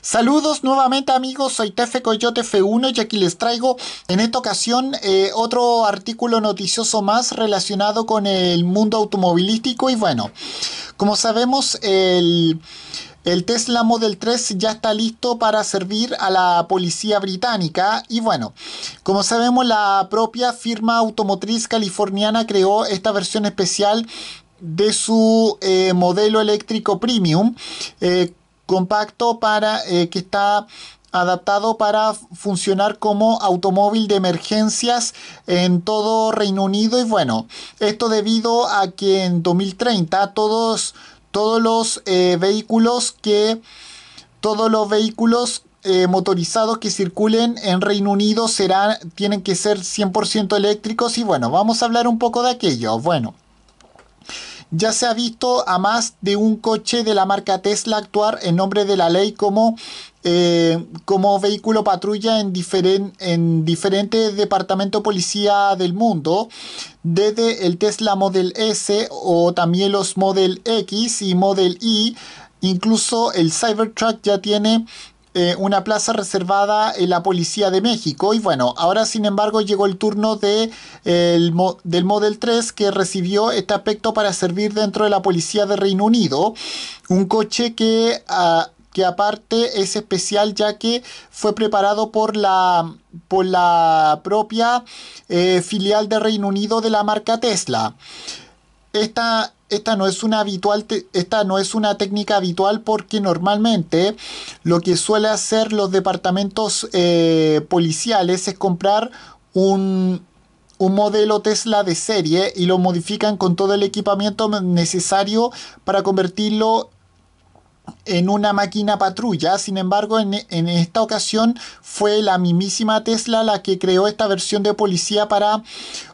Saludos nuevamente amigos, soy Tefe Coyote F1 y aquí les traigo en esta ocasión eh, otro artículo noticioso más relacionado con el mundo automovilístico y bueno, como sabemos el... Tesla Model 3 ya está listo para servir a la policía británica y bueno, como sabemos la propia firma automotriz californiana creó esta versión especial de su eh, modelo eléctrico premium eh, compacto para eh, que está adaptado para funcionar como automóvil de emergencias en todo Reino Unido y bueno, esto debido a que en 2030 todos, todos los eh, vehículos que todos los vehículos eh, motorizados que circulen en Reino Unido serán, tienen que ser 100% eléctricos y bueno, vamos a hablar un poco de aquello. Bueno, ya se ha visto a más de un coche de la marca Tesla actuar en nombre de la ley como, eh, como vehículo patrulla en, diferen, en diferentes departamentos policía del mundo, desde el Tesla Model S o también los Model X y Model Y. Incluso el Cybertruck ya tiene eh, una plaza reservada en la Policía de México. Y bueno, ahora sin embargo llegó el turno de, del Model 3 que recibió este aspecto para servir dentro de la Policía de Reino Unido. Un coche que, ah, que aparte es especial ya que fue preparado por la, por la propia eh, filial de Reino Unido de la marca Tesla esta, esta no es una habitual esta no es una técnica habitual porque normalmente lo que suele hacer los departamentos eh, policiales es comprar un, un modelo Tesla de serie y lo modifican con todo el equipamiento necesario para convertirlo en una máquina patrulla. Sin embargo, en, esta ocasión fue la mismísima Tesla la que creó esta versión de policía para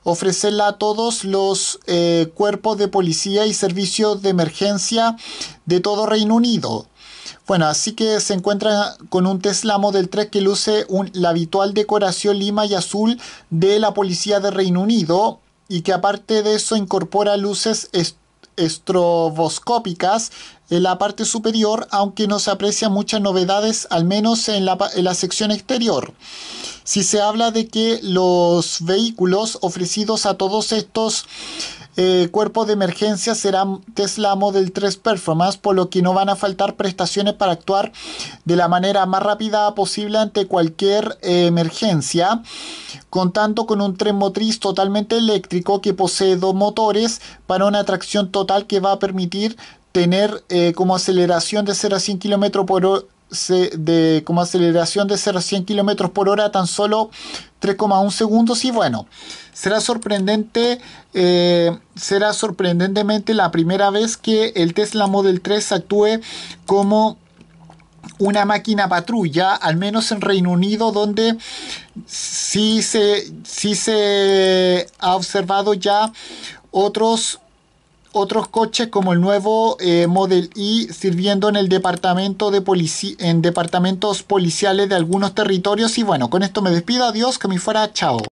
ofrecerla a todos los eh, cuerpos de policía y servicios de emergencia de todo Reino Unido. Bueno, así que se encuentra con un Tesla Model 3 que luce la habitual decoración lima y azul de la policía de Reino Unido y que aparte de eso incorpora luces estroboscópicas en la parte superior, aunque no se aprecian muchas novedades, al menos en la, en la sección exterior. Si se habla de que los vehículos ofrecidos a todos estos eh, cuerpo de emergencia será Tesla Model 3 Performance, por lo que no van a faltar prestaciones para actuar de la manera más rápida posible ante cualquier eh, emergencia, contando con un tren motriz totalmente eléctrico que posee dos motores para una tracción total que va a permitir tener eh, como aceleración de 0 a 100 km por hora de como aceleración de 0 a 100 km por hora tan solo 3,1 segundos y bueno será sorprendente eh, será sorprendentemente la primera vez que el Tesla Model 3 actúe como una máquina patrulla, al menos en Reino Unido, donde sí se, sí se ha observado ya otros otros coches como el nuevo eh, Model I sirviendo en el departamento de en departamentos policiales de algunos territorios y bueno, con esto me despido, adiós, que me fuera, chao.